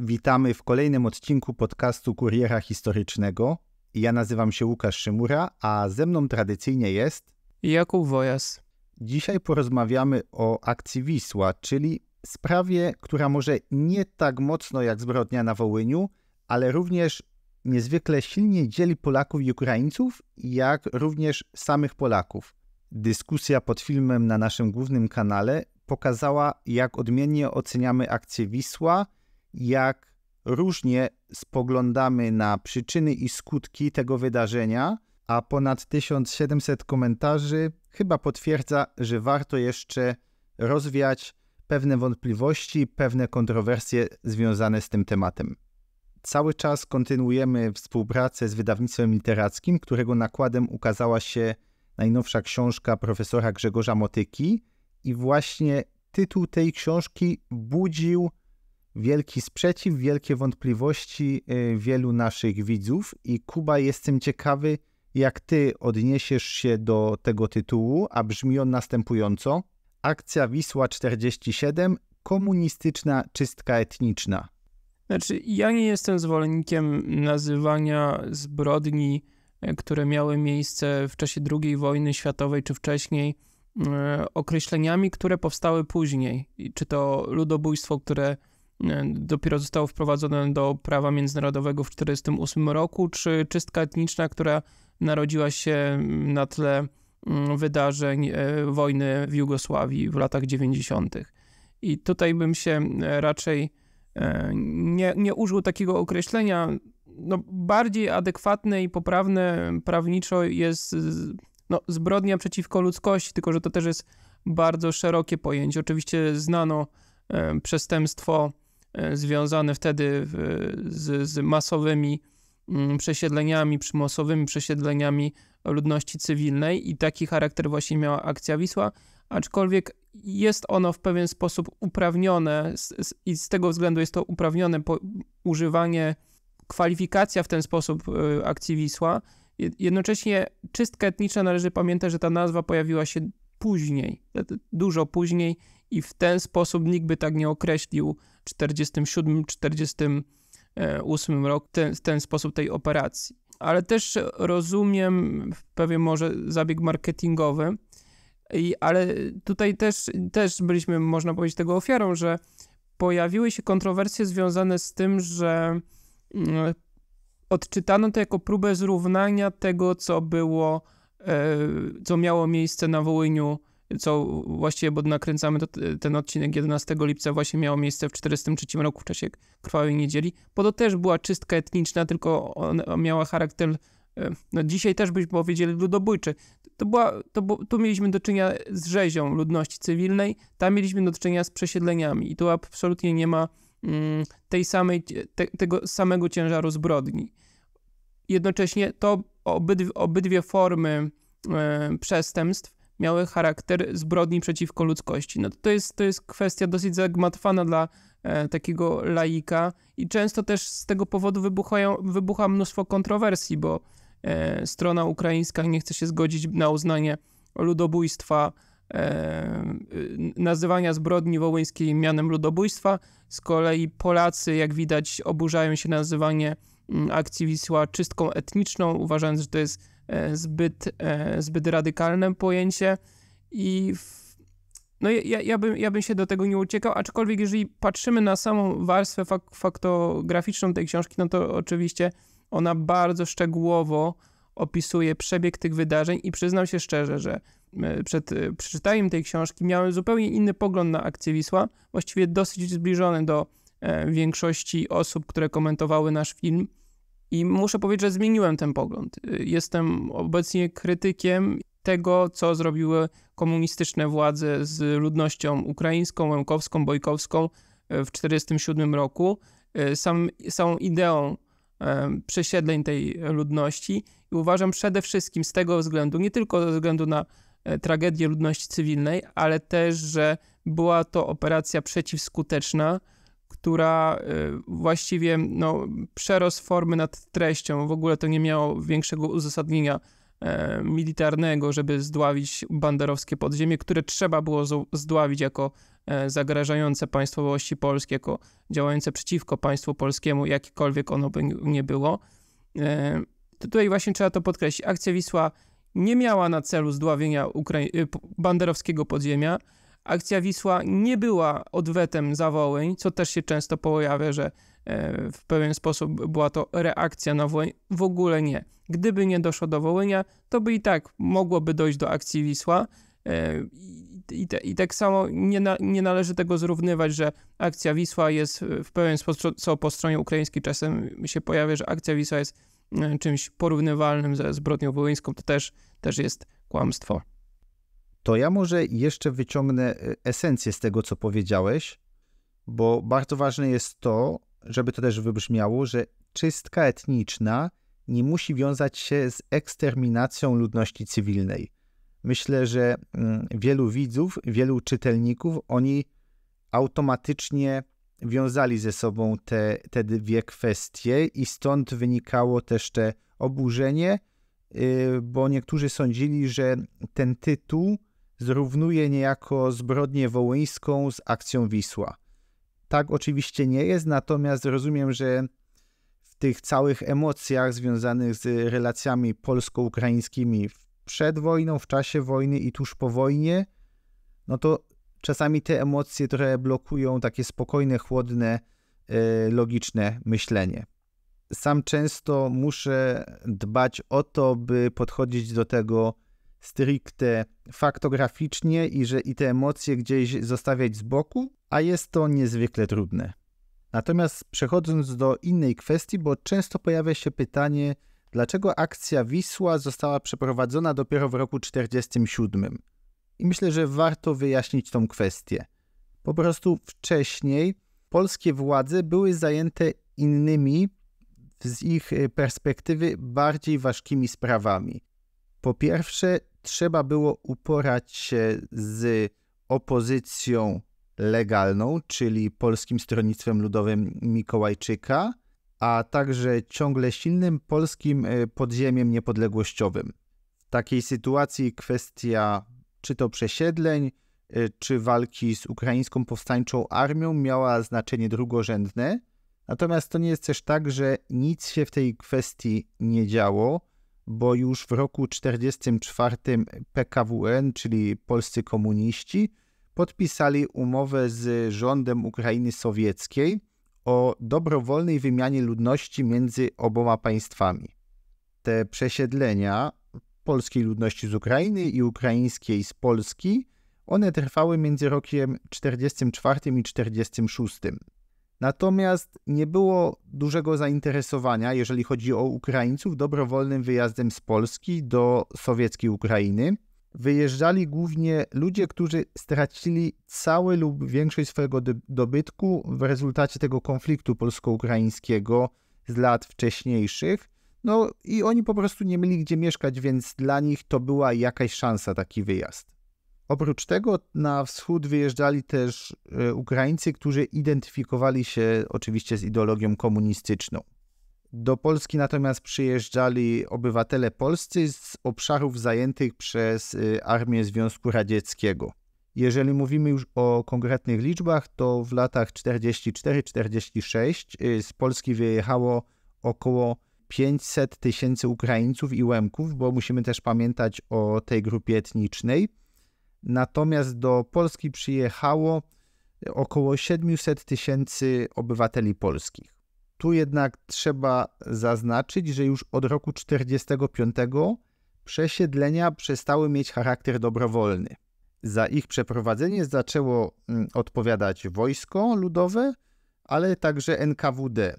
Witamy w kolejnym odcinku podcastu Kuriera Historycznego. Ja nazywam się Łukasz Szymura, a ze mną tradycyjnie jest Jakub Wojas. Dzisiaj porozmawiamy o akcji Wisła, czyli sprawie, która może nie tak mocno jak zbrodnia na Wołyniu, ale również niezwykle silnie dzieli Polaków i Ukraińców, jak również samych Polaków. Dyskusja pod filmem na naszym głównym kanale pokazała, jak odmiennie oceniamy akcję Wisła – jak różnie spoglądamy na przyczyny i skutki tego wydarzenia, a ponad 1700 komentarzy chyba potwierdza, że warto jeszcze rozwiać pewne wątpliwości, pewne kontrowersje związane z tym tematem. Cały czas kontynuujemy współpracę z wydawnictwem literackim, którego nakładem ukazała się najnowsza książka profesora Grzegorza Motyki, i właśnie tytuł tej książki budził wielki sprzeciw, wielkie wątpliwości y, wielu naszych widzów i Kuba jestem ciekawy, jak ty odniesiesz się do tego tytułu, a brzmi on następująco. Akcja Wisła 47 komunistyczna czystka etniczna. Znaczy, ja nie jestem zwolennikiem nazywania zbrodni, e, które miały miejsce w czasie II wojny światowej czy wcześniej, e, określeniami, które powstały później. Czy to ludobójstwo, które E, dopiero zostało wprowadzone do prawa międzynarodowego w 1948 roku, czy czystka etniczna, która narodziła się mm, na tle mm, wydarzeń e, wojny w Jugosławii w latach 90. I tutaj bym się e, raczej nie, nie użył takiego określenia. No, bardziej adekwatne i poprawne prawniczo jest no, zbrodnia przeciwko ludzkości, tylko że to też jest bardzo szerokie pojęcie. Oczywiście znano przestępstwo E, związane wtedy z, z masowymi mm, przesiedleniami, przymusowymi przesiedleniami ludności cywilnej i taki charakter właśnie miała akcja Wisła, aczkolwiek jest ono w pewien sposób uprawnione z, z, i z tego względu jest to uprawnione po, używanie, kwalifikacja w ten sposób y, akcji Wisła. Jednocześnie czystka etniczna należy pamiętać, że ta nazwa pojawiła się później, e, dużo później i w ten sposób nikt by tak nie określił w 47-48 e, roku ten, w ten sposób tej operacji. Ale też rozumiem pewien może zabieg marketingowy, i, ale tutaj też, też byliśmy, można powiedzieć, tego ofiarą, że pojawiły się kontrowersje związane z tym, że mm, odczytano to jako próbę zrównania tego, co było, e, co miało miejsce na Wołyniu co właściwie, bo nakręcamy to, ten odcinek 11 lipca właśnie miało miejsce w 1943 roku w czasie Krwawej Niedzieli, bo to też była czystka etniczna, tylko ona miała charakter e, no dzisiaj też byśmy powiedzieli ludobójczy. To była, to, bo, tu mieliśmy do czynienia z rzezią ludności cywilnej, tam mieliśmy do czynienia z przesiedleniami i tu absolutnie nie ma mm, tej samej, te, tego samego ciężaru zbrodni. Jednocześnie to obydwie, obydwie formy e, przestępstw miały charakter zbrodni przeciwko ludzkości. No to jest, to jest kwestia dosyć zagmatwana dla e, takiego laika i często też z tego powodu wybuchają, wybucha mnóstwo kontrowersji, bo e, strona ukraińska nie chce się zgodzić na uznanie ludobójstwa, e, nazywania zbrodni wołyńskiej mianem ludobójstwa. Z kolei Polacy, jak widać, oburzają się na nazywanie akcji Wisła czystką etniczną, uważając, że to jest E, zbyt, e, zbyt radykalne pojęcie i w, no ja, ja, bym, ja bym się do tego nie uciekał, aczkolwiek jeżeli patrzymy na samą warstwę fak faktograficzną tej książki, no to oczywiście ona bardzo szczegółowo opisuje przebieg tych wydarzeń i przyznam się szczerze, że e, przed przeczytaniem tej książki miałem zupełnie inny pogląd na akcję Wisła, właściwie dosyć zbliżony do większości osób, które komentowały nasz film. I muszę powiedzieć, że zmieniłem ten pogląd. Y, jestem obecnie krytykiem tego, co zrobiły komunistyczne władze z ludnością ukraińską, łemkowską, bojkowską y, w 1947 roku, y, sam, samą ideą przesiedleń tej ludności. I uważam przede wszystkim z tego względu, nie tylko ze względu na e, tragedię ludności cywilnej, ale też, że była to operacja przeciwskuteczna, która y, właściwie no, przerost formy nad treścią. W ogóle to nie miało większego uzasadnienia e, militarnego, żeby zdławić banderowskie podziemie, które trzeba było zdławić jako e, zagrażające państwowości Polski, jako działające przeciwko państwu polskiemu, jakikolwiek ono by nie było. E, tutaj właśnie trzeba to podkreślić. Akcja Wisła nie miała na celu zdławienia y, banderowskiego podziemia, Akcja Wisła nie była odwetem za Wołyń, co też się często pojawia, że e, w pewien sposób była to reakcja na Wołyń. W ogóle nie. Gdyby nie doszło do Wołynia, to by i tak mogłoby dojść do akcji Wisła. E, I, te, i tak samo nie, na, nie należy tego zrównywać, że akcja Wisła jest e, w pewien sposób, co po stronie ukraińskiej czasem się pojawia, że akcja Wisła jest czymś porównywalnym ze zbrodnią wołyńską, to też, też jest kłamstwo to ja może jeszcze wyciągnę e, esencję z tego, co powiedziałeś, bo bardzo ważne jest to, żeby to też wybrzmiało, że czystka etniczna nie musi wiązać się z eksterminacją ludności cywilnej. Myślę, że mm, wielu widzów, wielu czytelników, oni automatycznie wiązali ze sobą te, te dwie kwestie i stąd wynikało też te oburzenie, y, bo niektórzy sądzili, że ten tytuł zrównuje niejako zbrodnię wołyńską z akcją Wisła. Tak oczywiście nie jest, natomiast rozumiem, że w tych całych emocjach związanych z relacjami polsko-ukraińskimi przed wojną, w czasie wojny i tuż po wojnie, no to czasami te emocje trochę blokują takie spokojne, chłodne, e, logiczne myślenie. Sam często muszę dbać o to, by podchodzić do tego stricte faktograficznie i że i te emocje gdzieś zostawiać z boku, a jest to niezwykle trudne. Natomiast przechodząc do innej kwestii, bo często pojawia się pytanie, dlaczego akcja Wisła została przeprowadzona dopiero w roku 1947? I myślę, że warto wyjaśnić tą kwestię. Po prostu wcześniej polskie władze były zajęte innymi, z ich perspektywy, bardziej ważkimi sprawami. Po pierwsze, trzeba było uporać się z opozycją legalną, czyli Polskim Stronnictwem Ludowym Mikołajczyka, a także ciągle silnym polskim y, podziemiem niepodległościowym. W takiej sytuacji kwestia czy to przesiedleń, y, czy walki z ukraińską powstańczą armią miała znaczenie drugorzędne. Natomiast to nie jest też tak, że nic się w tej kwestii nie działo bo już w roku 44 PKWN, czyli polscy komuniści, podpisali umowę z rządem Ukrainy Sowieckiej o dobrowolnej wymianie ludności między oboma państwami. Te przesiedlenia polskiej ludności z Ukrainy i ukraińskiej z Polski, one trwały między rokiem 44 i 46. Natomiast nie było dużego zainteresowania, jeżeli chodzi o Ukraińców, dobrowolnym wyjazdem z Polski do sowieckiej Ukrainy. Wyjeżdżali głównie ludzie, którzy stracili cały lub większość swojego dobytku w rezultacie tego konfliktu polsko-ukraińskiego z lat wcześniejszych. No i oni po prostu nie mieli gdzie mieszkać, więc dla nich to była jakaś szansa taki wyjazd. Oprócz tego na wschód wyjeżdżali też e, Ukraińcy, którzy identyfikowali się oczywiście z ideologią komunistyczną. Do Polski natomiast przyjeżdżali obywatele polscy z obszarów zajętych przez e, Armię Związku Radzieckiego. Jeżeli mówimy już o konkretnych liczbach, to w latach 44-46 e, z Polski wyjechało około 500 tysięcy Ukraińców i Łemków, bo musimy też pamiętać o tej grupie etnicznej. Natomiast do Polski przyjechało około 700 tysięcy obywateli polskich. Tu jednak trzeba zaznaczyć, że już od roku 1945 przesiedlenia przestały mieć charakter dobrowolny. Za ich przeprowadzenie zaczęło mm, odpowiadać wojsko ludowe, ale także NKWD.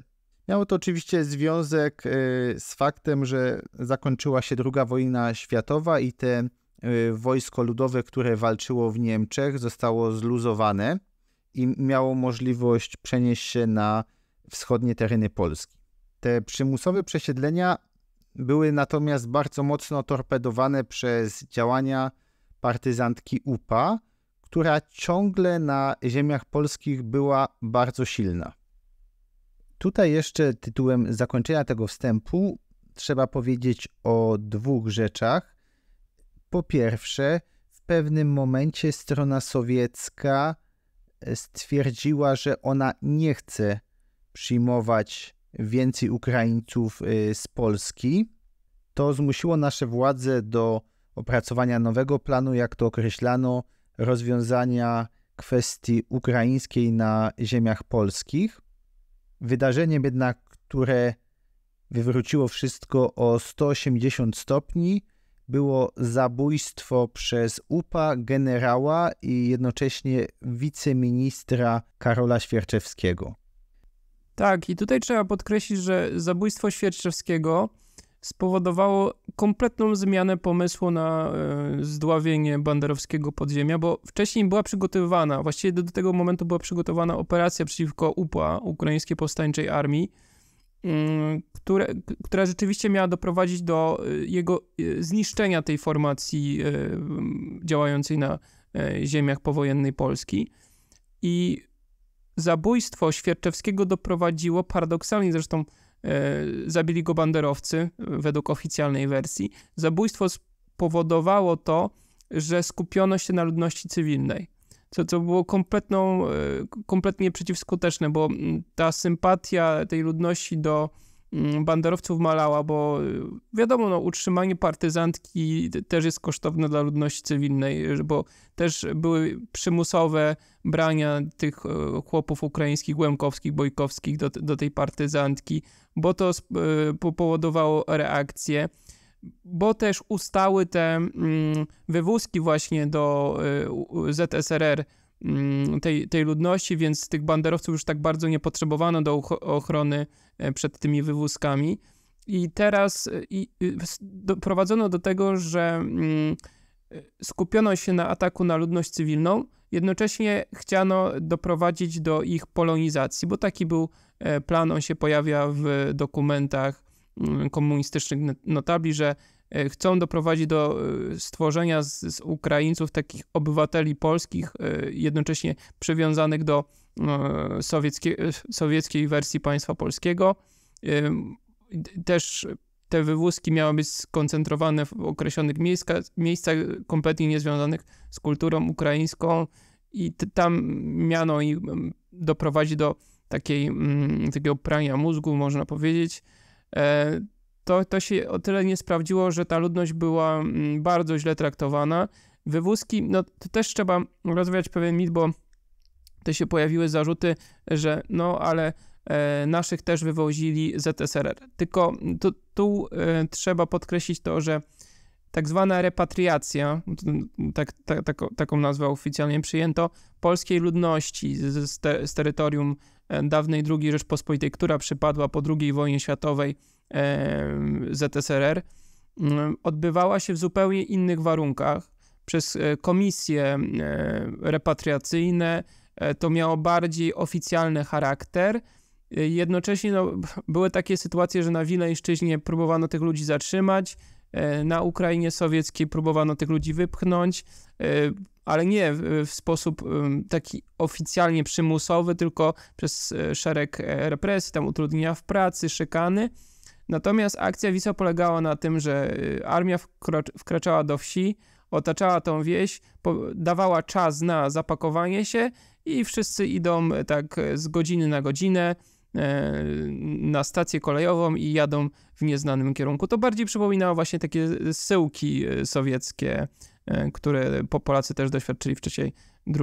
Miało to oczywiście związek y, z faktem, że zakończyła się II wojna światowa i te Y, wojsko ludowe, które walczyło w Niemczech, zostało zluzowane i miało możliwość przenieść się na wschodnie tereny Polski. Te przymusowe przesiedlenia były natomiast bardzo mocno torpedowane przez działania partyzantki UPA, która ciągle na ziemiach polskich była bardzo silna. Tutaj jeszcze tytułem zakończenia tego wstępu trzeba powiedzieć o dwóch rzeczach. Po pierwsze, w pewnym momencie strona sowiecka e, stwierdziła, że ona nie chce przyjmować więcej Ukraińców e, z Polski. To zmusiło nasze władze do opracowania nowego planu, jak to określano, rozwiązania kwestii ukraińskiej na ziemiach polskich. Wydarzeniem jednak, które wywróciło wszystko o 180 stopni, było zabójstwo przez UPA generała i jednocześnie wiceministra Karola Świerczewskiego. Tak, i tutaj trzeba podkreślić, że zabójstwo Świerczewskiego spowodowało kompletną zmianę pomysłu na e, zdławienie banderowskiego podziemia, bo wcześniej była przygotowywana, właściwie do, do tego momentu była przygotowana operacja przeciwko UPA, Ukraińskiej Powstańczej Armii, Mm, które, która rzeczywiście miała doprowadzić do y, jego y, zniszczenia tej formacji y, działającej na e, ziemiach powojennej Polski. I zabójstwo Świerczewskiego doprowadziło paradoksalnie zresztą e, zabili go banderowcy e, według oficjalnej wersji. Zabójstwo spowodowało to, że skupiono się na ludności cywilnej co, co było kompletną, e, kompletnie przeciwskuteczne, bo mm, ta sympatia tej ludności do mm, banderowców malała, bo e, wiadomo, no, utrzymanie partyzantki też jest kosztowne dla ludności cywilnej, bo też były przymusowe brania tych e, chłopów ukraińskich, łemkowskich, bojkowskich do, do tej partyzantki, bo to spowodowało reakcję bo też ustały te mm, wywózki właśnie do y, ZSRR mm, tej, tej ludności, więc tych banderowców już tak bardzo nie potrzebowano do ochrony e, przed tymi wywózkami. I teraz doprowadzono do tego, że mm, skupiono się na ataku na ludność cywilną, jednocześnie chciano doprowadzić do ich polonizacji, bo taki był e, plan, on się pojawia w dokumentach Mm, komunistycznych no, notabli, że e, chcą doprowadzić do e, stworzenia z, z Ukraińców takich obywateli polskich, e, jednocześnie przywiązanych do sowieckie, sowieckiej wersji państwa polskiego. Też te wywózki miały być skoncentrowane w określonych miejsca, miejscach kompletnie niezwiązanych z kulturą ukraińską i tam miano i doprowadzić do takiej, mm, takiego prania mózgu, można powiedzieć, E, to, to się o tyle nie sprawdziło, że ta ludność była mm, bardzo źle traktowana. Wywózki, no to też trzeba rozwiać pewien mit, bo te się pojawiły zarzuty, że no ale e, naszych też wywozili ZSRR. Tylko tu, tu e, trzeba podkreślić to, że tak zwana repatriacja, tak, tak, tak, taką nazwę oficjalnie przyjęto, polskiej ludności z, z, terytorium e, dawnej II Rzeczpospolitej, która przypadła po II wojnie światowej e, ZSRR, mm, odbywała się w zupełnie innych warunkach. Przez e, komisje repatriacyjne to miało bardziej oficjalny charakter. Jednocześnie no, były takie sytuacje, że na Wileńszczyźnie próbowano tych ludzi zatrzymać, E, na Ukrainie sowieckiej, próbowano tych ludzi wypchnąć, e, ale nie w sposób taki oficjalnie przymusowy, tylko przez e, szereg represji, tam utrudnienia w pracy, szykany. Natomiast akcja Wisła polegała na tym, że armia wkraczała do wsi, otaczała tą wieś, dawała czas na zapakowanie się i wszyscy idą tak z godziny na godzinę. E, na stację kolejową i jadą w nieznanym kierunku. To bardziej przypominało właśnie takie syłki e, sowieckie, e, które Polacy też doświadczyli w czasie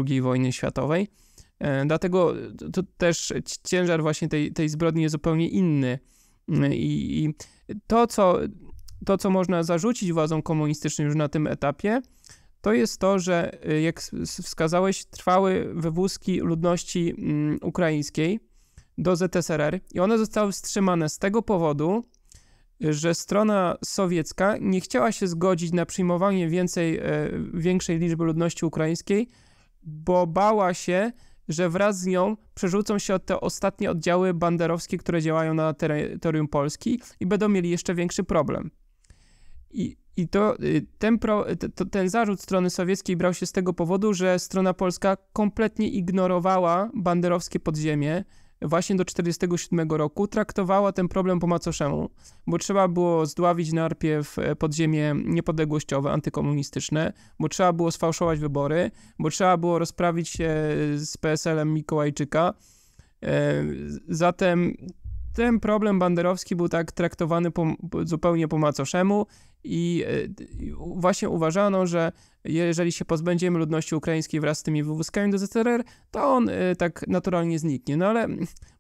II wojny światowej. Dlatego to też ciężar właśnie tej, tej zbrodni jest zupełnie inny. Mm, I, i to, co, to, co można zarzucić władzom komunistycznym już na tym etapie, to jest to, że jak wskazałeś, trwały wywózki ludności mm, ukraińskiej do ZSRR i one zostały wstrzymane z tego powodu, że strona sowiecka nie chciała się zgodzić na przyjmowanie więcej, e, większej liczby ludności ukraińskiej, bo bała się, że wraz z nią przerzucą się te ostatnie oddziały banderowskie, które działają na terytorium Polski i będą mieli jeszcze większy problem. I, i to, y, ten, pro, to, ten zarzut strony sowieckiej brał się z tego powodu, że strona polska kompletnie ignorowała banderowskie podziemie, właśnie do 1947 roku traktowała ten problem po macoszemu, bo trzeba było zdławić najpierw e, podziemie niepodległościowe, antykomunistyczne, bo trzeba było sfałszować wybory, bo trzeba było rozprawić się z PSL-em Mikołajczyka. E, zatem ten problem banderowski był tak traktowany po, zupełnie po macoszemu i e, właśnie uważano, że jeżeli się pozbędziemy ludności ukraińskiej wraz z tymi wywózkami do ZSRR, to on e, tak naturalnie zniknie. No ale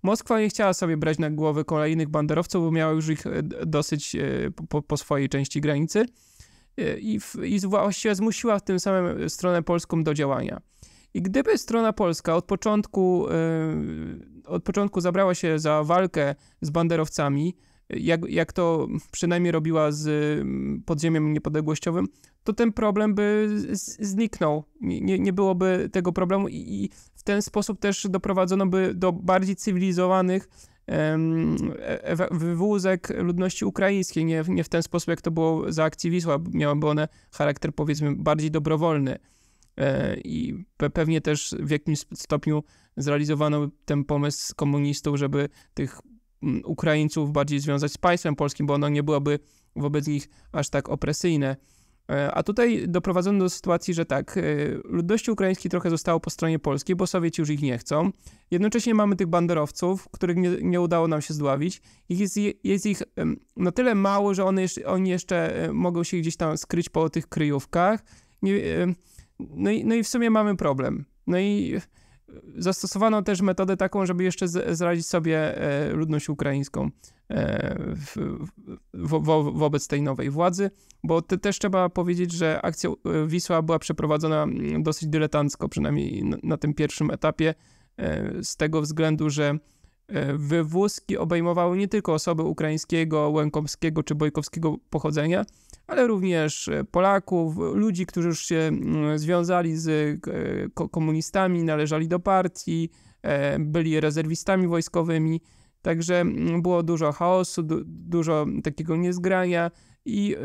Moskwa nie chciała sobie brać na głowę kolejnych banderowców, bo miała już ich e, dosyć po, po swojej części granicy i, w, i właściwie zmusiła w tym samym stronę polską do działania. I gdyby strona polska od początku, od początku zabrała się za walkę z banderowcami, jak, jak to przynajmniej robiła z mm, podziemiem niepodległościowym, to ten problem by zniknął. Nie, nie byłoby tego problemu i, i w ten sposób też doprowadzono by do bardziej cywilizowanych e, e, wywózek ludności ukraińskiej, nie, nie w ten sposób, jak to było za akcji Wisła. Miałyby one charakter, powiedzmy, bardziej dobrowolny. E, I pewnie też w jakimś stopniu zrealizowano ten pomysł komunistów, żeby tych Ukraińców bardziej związać z państwem polskim, bo ono nie byłoby wobec nich aż tak opresyjne. E, a tutaj doprowadzono do sytuacji, że tak, e, ludności ukraińskiej trochę zostało po stronie polskiej, bo Sowieci już ich nie chcą. Jednocześnie mamy tych banderowców, których nie, nie udało nam się zdławić. jest, jest, ich na no tyle mało, że one oni jeszcze e, mogą się gdzieś tam skryć po tych kryjówkach. no, i, no i w sumie mamy problem. No i Zastosowano też metodę taką, żeby jeszcze zrazić sobie e, ludność ukraińską e, wobec tej nowej władzy, bo też trzeba powiedzieć, że akcja e, Wisła była przeprowadzona mm, dosyć dyletancko, przynajmniej na tym pierwszym etapie, z tego względu, że E, Wywózki obejmowały nie tylko osoby ukraińskiego, łękomskiego czy bojkowskiego pochodzenia, ale również e, Polaków, ludzi, którzy już się mm, związali z e, komunistami, należeli do partii, byli rezerwistami wojskowymi. Także mm, było dużo chaosu, dużo takiego niezgrania i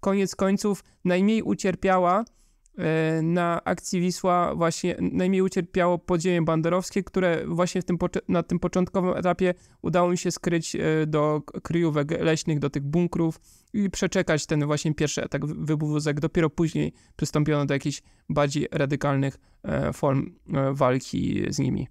koniec końców najmniej ucierpiała E, na akcji Wisła właśnie najmniej ucierpiało podziemie banderowskie, które właśnie w tym, na tym początkowym etapie udało mi się skryć e, do kryjówek leśnych, do tych bunkrów i przeczekać ten właśnie pierwszy atak wybuwózek. Dopiero później przystąpiono do jakichś bardziej radykalnych e, form walki z nimi.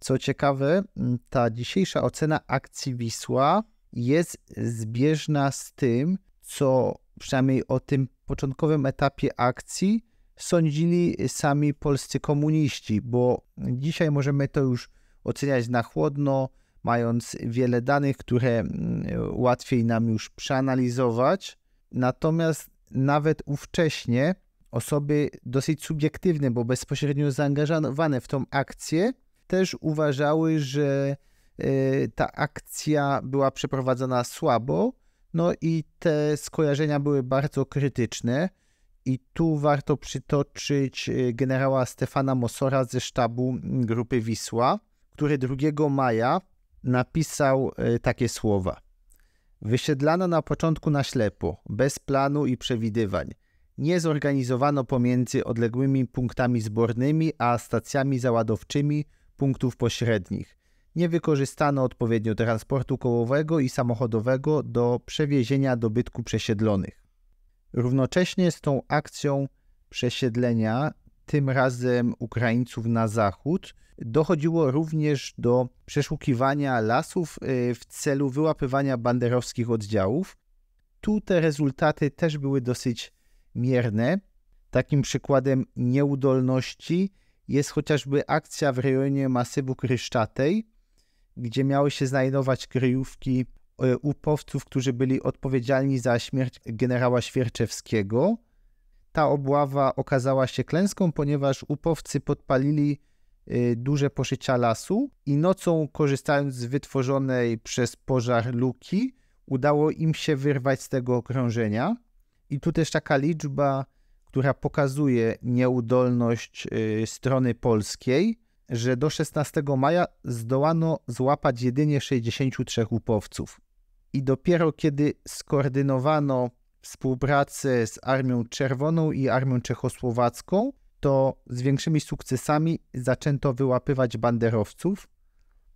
Co ciekawe, ta dzisiejsza ocena akcji Wisła jest zbieżna z tym, co przynajmniej o tym początkowym etapie akcji sądzili sami polscy komuniści, bo dzisiaj możemy to już oceniać na chłodno, mając wiele danych, które mm, łatwiej nam już przeanalizować. Natomiast nawet ówcześnie osoby dosyć subiektywne, bo bezpośrednio zaangażowane w tą akcję, też uważały, że y, ta akcja była przeprowadzana słabo no i te skojarzenia były bardzo krytyczne. I tu warto przytoczyć y, generała Stefana Mosora ze sztabu mm, Grupy Wisła, który 2 maja napisał y, takie słowa. Wysiedlano na początku na ślepo, bez planu i przewidywań. Nie zorganizowano pomiędzy odległymi punktami zbornymi a stacjami załadowczymi punktów pośrednich nie wykorzystano odpowiednio transportu kołowego i samochodowego do przewiezienia dobytku przesiedlonych. Równocześnie z tą akcją przesiedlenia, tym razem Ukraińców na zachód, dochodziło również do przeszukiwania lasów y, w celu wyłapywania banderowskich oddziałów. Tu te rezultaty też były dosyć mierne. Takim przykładem nieudolności jest chociażby akcja w rejonie masywu Kryszczatej, gdzie miały się znajdować kryjówki e, upowców, którzy byli odpowiedzialni za śmierć generała Świerczewskiego. Ta obława okazała się klęską, ponieważ upowcy podpalili e, duże poszycia lasu i nocą, korzystając z wytworzonej przez pożar luki, udało im się wyrwać z tego okrążenia. I tu też taka liczba, która pokazuje nieudolność e, strony polskiej że do 16 maja zdołano złapać jedynie 63 upowców I dopiero kiedy skoordynowano współpracę z Armią Czerwoną i Armią Czechosłowacką, to z większymi sukcesami zaczęto wyłapywać banderowców,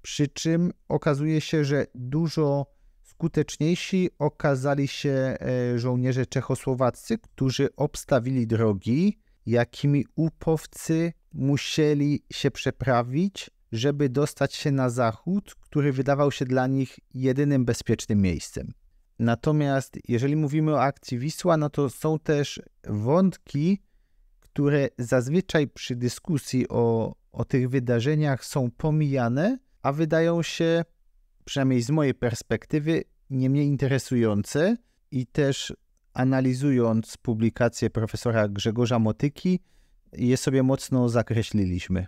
przy czym okazuje się, że dużo skuteczniejsi okazali się e, żołnierze czechosłowaccy, którzy obstawili drogi, jakimi upowcy musieli się przeprawić, żeby dostać się na zachód, który wydawał się dla nich jedynym bezpiecznym miejscem. Natomiast jeżeli mówimy o akcji Wisła, no to są też wątki, które zazwyczaj przy dyskusji o, o tych wydarzeniach są pomijane, a wydają się, przynajmniej z mojej perspektywy, nie mniej interesujące i też analizując publikację profesora Grzegorza Motyki, je sobie mocno zakreśliliśmy.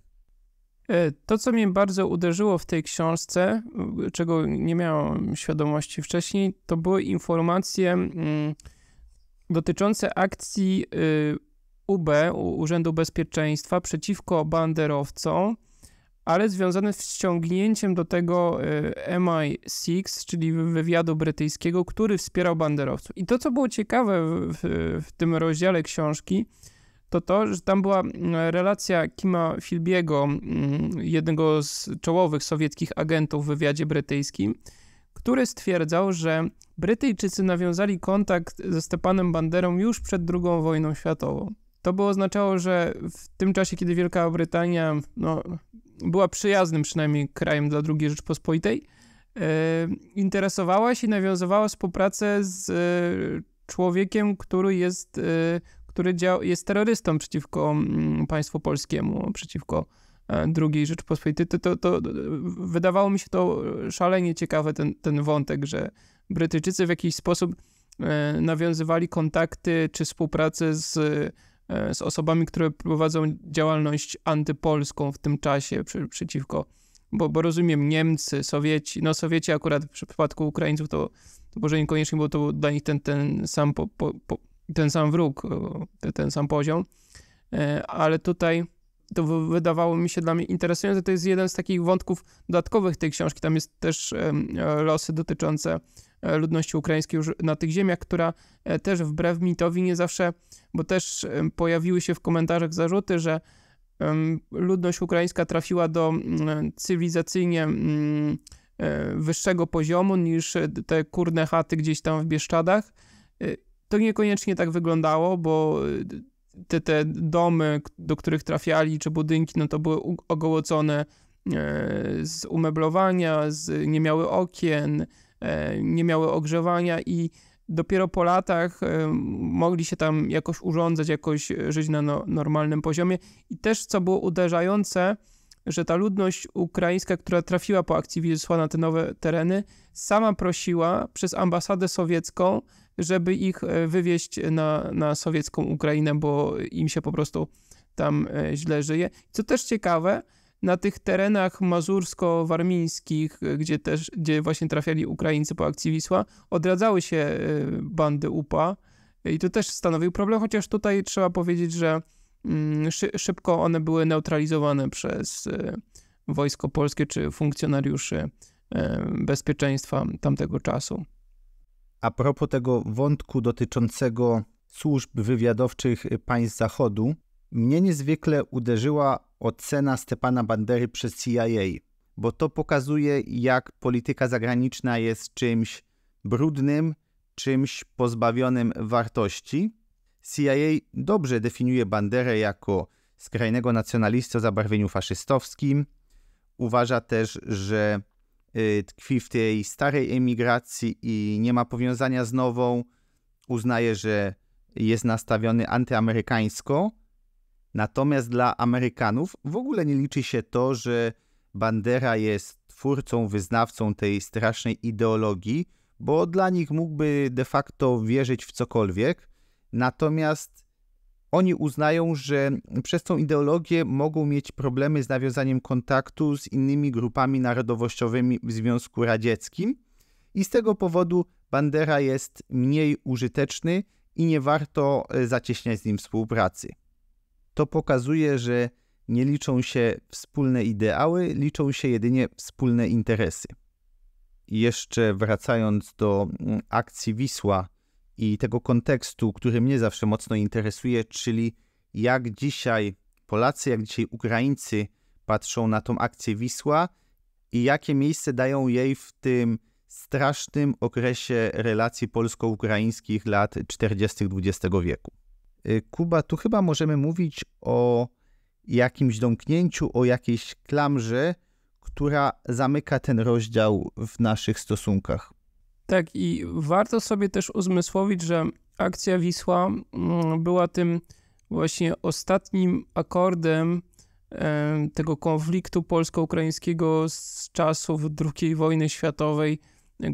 E, to, co mnie bardzo uderzyło w tej książce, e, czego nie miałem świadomości wcześniej, to były informacje mm, dotyczące akcji e, UB, Urzędu Bezpieczeństwa, przeciwko banderowcom, ale związane z ściągnięciem do tego MI6, czyli wywiadu brytyjskiego, który wspierał banderowców. I to, co było ciekawe w, w tym rozdziale książki, to to, że tam była mm, relacja Kima Filbiego, mm, jednego z czołowych sowieckich agentów w wywiadzie brytyjskim, który stwierdzał, że Brytyjczycy nawiązali kontakt ze Stepanem Banderą już przed II wojną światową. To by oznaczało, że w tym czasie, kiedy Wielka Brytania no, była przyjaznym przynajmniej krajem dla II Rzeczpospolitej, e, interesowała się i nawiązywała współpracę z e, człowiekiem, który jest e, który jest terrorystą przeciwko mm, państwu polskiemu, przeciwko e, II Rzeczpospolitej, to, to, to wydawało mi się to szalenie ciekawe, ten, ten wątek, że Brytyjczycy w jakiś sposób e, nawiązywali kontakty czy współpracę z, e, z osobami, które prowadzą działalność antypolską w tym czasie przeciwko, bo, bo rozumiem, Niemcy, Sowieci, no Sowieci akurat w przypadku Ukraińców to, to może niekoniecznie, bo to dla nich ten, ten sam po, po, po ten sam wróg, ten sam poziom, e, ale tutaj to wydawało mi się dla mnie interesujące. To jest jeden z takich wątków dodatkowych tej książki. Tam jest też e, losy dotyczące e, ludności ukraińskiej już na tych ziemiach, która też wbrew mitowi nie zawsze, bo też pojawiły się w komentarzach zarzuty, że ludność ukraińska trafiła do cywilizacyjnie wyższego poziomu niż te kurne chaty gdzieś tam w Bieszczadach to niekoniecznie tak wyglądało, bo y, te, te domy, do których trafiali, czy budynki, no to były ogołocone e, z umeblowania, z, nie miały okien, e, nie miały ogrzewania i dopiero po latach e, mogli się tam jakoś urządzać, jakoś żyć na no, normalnym poziomie. I też, co było uderzające, że ta ludność ukraińska, która trafiła po akcji Wilsła na te nowe tereny, sama prosiła przez ambasadę sowiecką, żeby ich e, wywieźć na, na sowiecką Ukrainę, bo im się po prostu tam e, źle żyje. Co też ciekawe, na tych terenach mazursko-warmińskich, e, gdzie też, gdzie właśnie trafiali Ukraińcy po akcji Wisła, odradzały się bandy UPA i to też stanowił problem, chociaż tutaj trzeba powiedzieć, że mm, szybko one były neutralizowane przez wojsko polskie czy funkcjonariuszy bezpieczeństwa tamtego czasu a propos tego wątku dotyczącego służb wywiadowczych państw Zachodu, mnie niezwykle uderzyła ocena Stepana Bandery przez CIA, bo to pokazuje, jak polityka zagraniczna jest czymś brudnym, czymś pozbawionym wartości. CIA dobrze definiuje Banderę jako skrajnego nacjonalistę o zabarwieniu faszystowskim. Uważa też, że Y, tkwi w tej starej emigracji i nie ma powiązania z nową, uznaje, że jest nastawiony antyamerykańsko. Natomiast dla Amerykanów w ogóle nie liczy się to, że Bandera jest twórcą, wyznawcą tej strasznej ideologii, bo dla nich mógłby de facto wierzyć w cokolwiek. Natomiast oni uznają, że przez tą ideologię mogą mieć problemy z nawiązaniem kontaktu z innymi grupami narodowościowymi w Związku Radzieckim i z tego powodu Bandera jest mniej użyteczny i nie warto e, zacieśniać z nim współpracy. To pokazuje, że nie liczą się wspólne ideały, liczą się jedynie wspólne interesy. I jeszcze wracając do mm, akcji Wisła, i tego kontekstu, który mnie zawsze mocno interesuje, czyli jak dzisiaj Polacy, jak dzisiaj Ukraińcy patrzą na tą akcję Wisła i jakie miejsce dają jej w tym strasznym okresie relacji polsko-ukraińskich lat 40. XX wieku. Y, Kuba, tu chyba możemy mówić o jakimś domknięciu, o jakiejś klamrze, która zamyka ten rozdział w naszych stosunkach. Tak i warto sobie też uzmysłowić, że akcja Wisła mm, była tym właśnie ostatnim akordem tego konfliktu polsko-ukraińskiego z czasów II wojny światowej,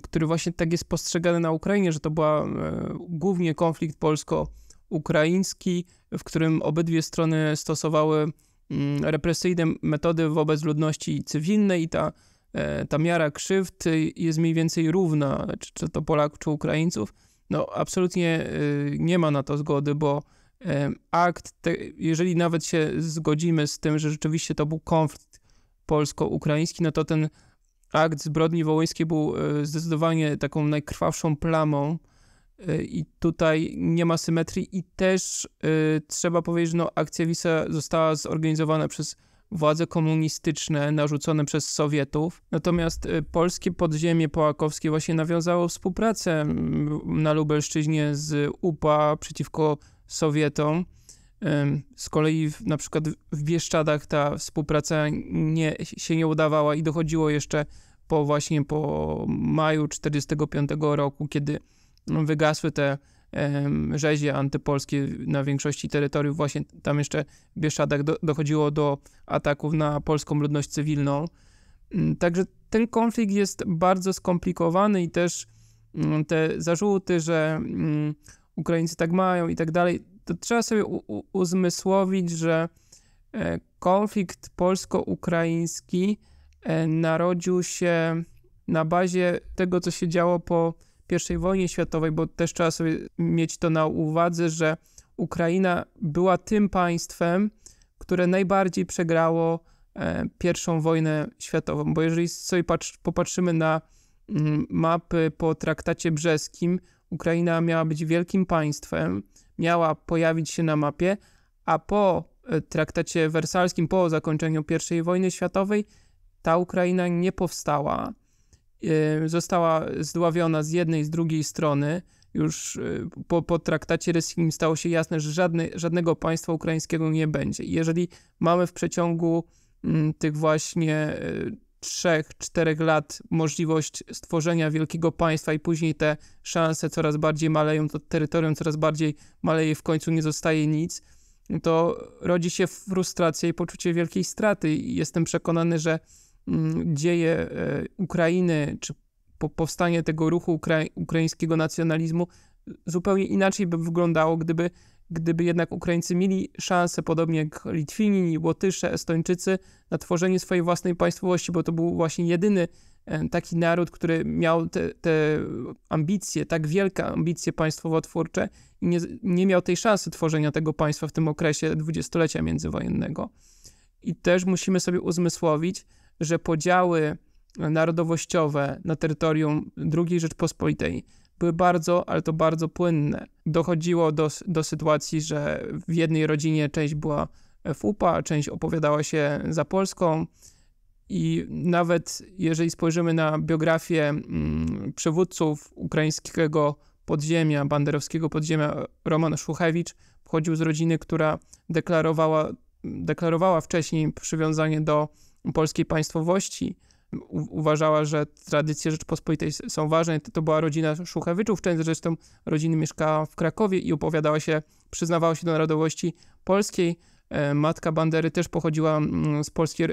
który właśnie tak jest postrzegany na Ukrainie, że to była głównie konflikt polsko-ukraiński, w którym obydwie strony stosowały mm, represyjne metody wobec ludności cywilnej i ta E, ta miara krzywd jest mniej więcej równa, czy, czy to Polaków, czy Ukraińców. No, absolutnie y, nie ma na to zgody, bo y, akt, te, jeżeli nawet się zgodzimy z tym, że rzeczywiście to był konflikt polsko-ukraiński, no to ten akt zbrodni wołyńskiej był y, zdecydowanie taką najkrwawszą plamą i tutaj nie ma symetrii i też trzeba powiedzieć, że no, akcja Wisa została zorganizowana przez władze komunistyczne narzucone przez Sowietów. Natomiast y, polskie podziemie połakowskie właśnie nawiązało współpracę na Lubelszczyźnie z UPA przeciwko Sowietom. Z kolei w, na przykład w Bieszczadach ta współpraca nie, się nie udawała i dochodziło jeszcze po właśnie po maju 1945 roku, kiedy wygasły te rzezie antypolskie na większości terytoriów. Właśnie tam jeszcze w Bieszczadach dochodziło do ataków na polską ludność cywilną. Mm, także ten konflikt jest bardzo skomplikowany i też mm, te zarzuty, że mm, Ukraińcy tak mają i tak dalej, to trzeba sobie uzmysłowić, że e, konflikt polsko-ukraiński e, narodził się na bazie tego, co się działo po i wojnie światowej, bo też trzeba sobie mieć to na uwadze, że Ukraina była tym państwem, które najbardziej przegrało e, pierwszą wojnę światową, bo jeżeli sobie patrz, popatrzymy na mm, mapy po traktacie brzeskim, Ukraina miała być wielkim państwem, miała pojawić się na mapie, a po e, traktacie wersalskim, po zakończeniu I wojny światowej, ta Ukraina nie powstała. Y, została zdławiona z jednej i z drugiej strony. Już y, po, po traktacie ryskim stało się jasne, że żadne, żadnego państwa ukraińskiego nie będzie. Jeżeli mamy w przeciągu mm, tych właśnie y, trzech, czterech lat możliwość stworzenia wielkiego państwa i później te szanse coraz bardziej maleją, to terytorium coraz bardziej maleje, w końcu nie zostaje nic, to rodzi się frustracja i poczucie wielkiej straty. I jestem przekonany, że Mm, dzieje e, Ukrainy, czy powstanie tego ruchu ukraińskiego nacjonalizmu zupełnie inaczej by wyglądało, gdyby, gdyby jednak Ukraińcy mieli szansę, podobnie jak Litwini, Łotysze, Estończycy, na tworzenie swojej własnej państwowości, bo to był właśnie jedyny e, taki naród, który miał te, te ambicje, tak wielkie ambicje państwowo państwowo-twórcze i nie, nie miał tej szansy tworzenia tego państwa w tym okresie dwudziestolecia międzywojennego. I też musimy sobie uzmysłowić, że podziały narodowościowe na terytorium II Rzeczpospolitej były bardzo, ale to bardzo płynne. Dochodziło do, do sytuacji, że w jednej rodzinie część była w UPA, część opowiadała się za Polską. I nawet jeżeli spojrzymy na biografię mm, przywódców ukraińskiego podziemia, banderowskiego podziemia, Roman Szuchewicz pochodził z rodziny, która deklarowała, deklarowała wcześniej przywiązanie do polskiej państwowości. U, uważała, że tradycje Rzeczpospolitej są ważne. To, była rodzina Szuchewiczów, część zresztą rodziny mieszkała w Krakowie i opowiadała się, przyznawała się do narodowości polskiej. E, matka Bandery też pochodziła mm, z polskiej,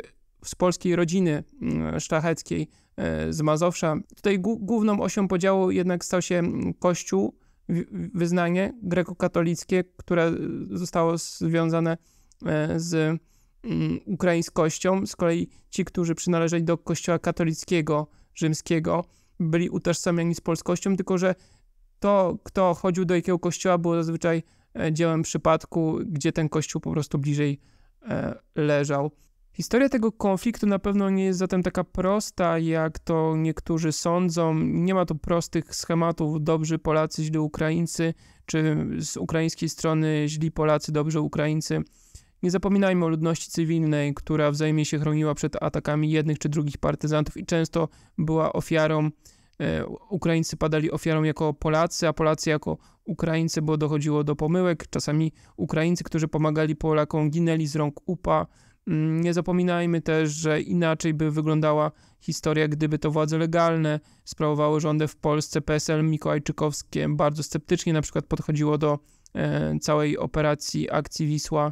z polskiej rodziny mm, szlacheckiej, e, z Mazowsza. Tutaj główną osią podziału jednak stał się mm, Kościół, wyznanie grekokatolickie, które e, zostało związane z Mm, ukraińskością. Z kolei ci, którzy przynależeli do kościoła katolickiego rzymskiego, byli utożsamiani z polskością, tylko że to, kto chodził do jakiego kościoła, było zazwyczaj e, dziełem przypadku, gdzie ten kościół po prostu bliżej e, leżał. Historia tego konfliktu na pewno nie jest zatem taka prosta, jak to niektórzy sądzą. Nie ma tu prostych schematów dobrzy Polacy, źli Ukraińcy, czy z ukraińskiej strony źli Polacy, dobrzy Ukraińcy. Nie zapominajmy o ludności cywilnej, która wzajemnie się chroniła przed atakami jednych czy drugich partyzantów i często była ofiarą. E, Ukraińcy padali ofiarą jako Polacy, a Polacy jako Ukraińcy, bo dochodziło do pomyłek. Czasami Ukraińcy, którzy pomagali Polakom, ginęli z rąk UPA. Mm, nie zapominajmy też, że inaczej by wyglądała historia, gdyby to władze legalne sprawowały rządy w Polsce. PSL Mikołajczykowskie bardzo sceptycznie na przykład podchodziło do e, całej operacji akcji Wisła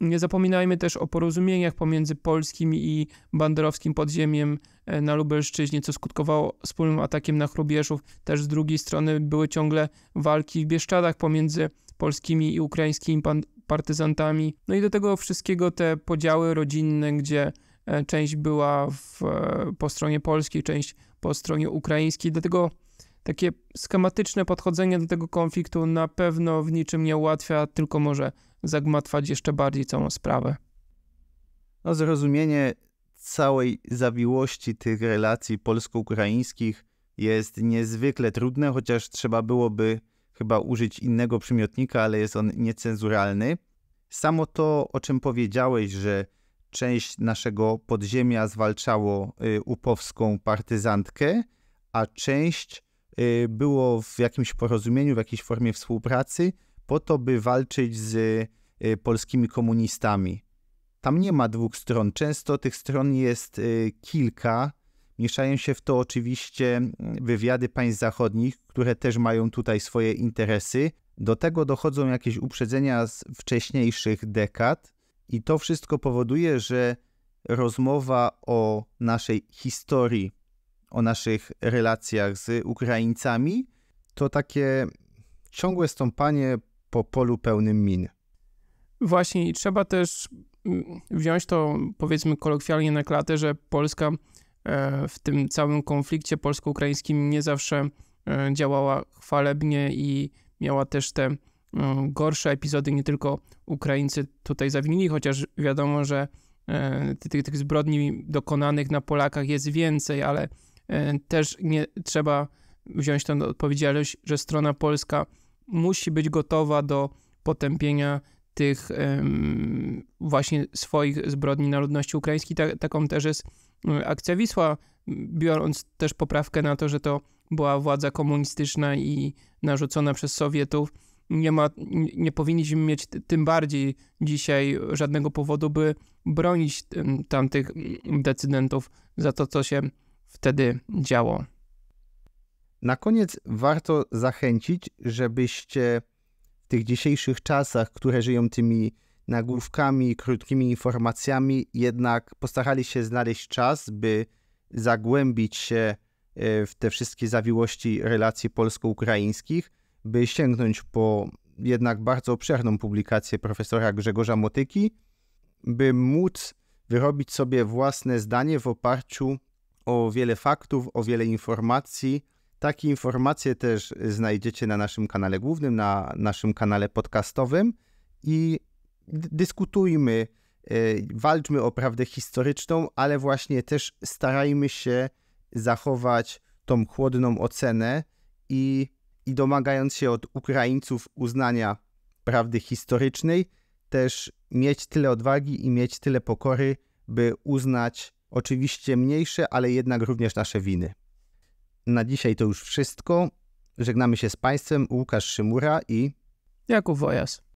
nie zapominajmy też o porozumieniach pomiędzy polskim i banderowskim podziemiem e, na Lubelszczyźnie, co skutkowało wspólnym atakiem na Chrubieszów. Też z drugiej strony były ciągle walki w Bieszczadach pomiędzy polskimi i ukraińskimi partyzantami. No i do tego wszystkiego te podziały rodzinne, gdzie e, część była w, e, po stronie polskiej, część po stronie ukraińskiej. Dlatego takie schematyczne podchodzenie do tego konfliktu na pewno w niczym nie ułatwia, tylko może zagmatwać jeszcze bardziej całą sprawę. No, zrozumienie całej zawiłości tych relacji polsko-ukraińskich jest niezwykle trudne, chociaż trzeba byłoby chyba użyć innego przymiotnika, ale jest on niecenzuralny. Samo to, o czym powiedziałeś, że część naszego podziemia zwalczało y, upowską partyzantkę, a część y, było w jakimś porozumieniu, w jakiejś formie współpracy, po to, by walczyć z y, polskimi komunistami. Tam nie ma dwóch stron. Często tych stron jest y, kilka. Mieszają się w to oczywiście wywiady państw zachodnich, które też mają tutaj swoje interesy. Do tego dochodzą jakieś uprzedzenia z wcześniejszych dekad, i to wszystko powoduje, że rozmowa o naszej historii, o naszych relacjach z Ukraińcami, to takie ciągłe stąpanie po polu pełnym min. Właśnie i trzeba też mm, wziąć to, powiedzmy kolokwialnie na klatę, że Polska e, w tym całym konflikcie polsko-ukraińskim nie zawsze e, działała chwalebnie i miała też te e, gorsze epizody, nie tylko Ukraińcy tutaj zawinili, chociaż wiadomo, że tych, tych zbrodni dokonanych na Polakach jest więcej, ale też nie trzeba wziąć tę odpowiedzialność, że strona polska musi być gotowa do potępienia tych właśnie swoich zbrodni na ludności ukraińskiej. taką też jest e, akcja Wisła, biorąc też poprawkę na to, że to była władza komunistyczna i narzucona przez Sowietów. Nie, ma, nie powinniśmy mieć tym bardziej dzisiaj żadnego powodu, by bronić tamtych decydentów za to, co się wtedy działo. Na koniec warto zachęcić, żebyście w tych dzisiejszych czasach, które żyją tymi nagłówkami, krótkimi informacjami, jednak postarali się znaleźć czas, by zagłębić się e, w te wszystkie zawiłości relacji polsko-ukraińskich, by sięgnąć po jednak bardzo obszerną publikację profesora Grzegorza Motyki, by móc wyrobić sobie własne zdanie w oparciu o wiele faktów, o wiele informacji, takie informacje też znajdziecie na naszym kanale głównym, na naszym kanale podcastowym i dyskutujmy, e, walczmy o prawdę historyczną, ale właśnie też starajmy się zachować tą chłodną ocenę i, i domagając się od Ukraińców uznania prawdy historycznej, też mieć tyle odwagi i mieć tyle pokory, by uznać oczywiście mniejsze, ale jednak również nasze winy. Na dzisiaj to już wszystko. Żegnamy się z Państwem. Łukasz Szymura i Jakub Wojas.